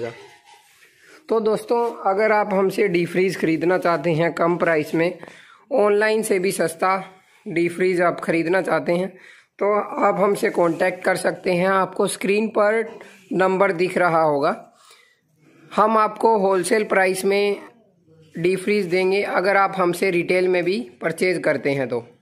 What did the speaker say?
जाएगा तो दोस्तों अगर आप हमसे डी फ्रीज ख़रीदना चाहते हैं कम प्राइस में ऑनलाइन से भी सस्ता डी फ्रीज आप ख़रीदना चाहते हैं तो आप हमसे कांटेक्ट कर सकते हैं आपको स्क्रीन पर नंबर दिख रहा होगा हम आपको होलसेल प्राइस में डी फ्रीज देंगे अगर आप हमसे रिटेल में भी परचेज़ करते हैं तो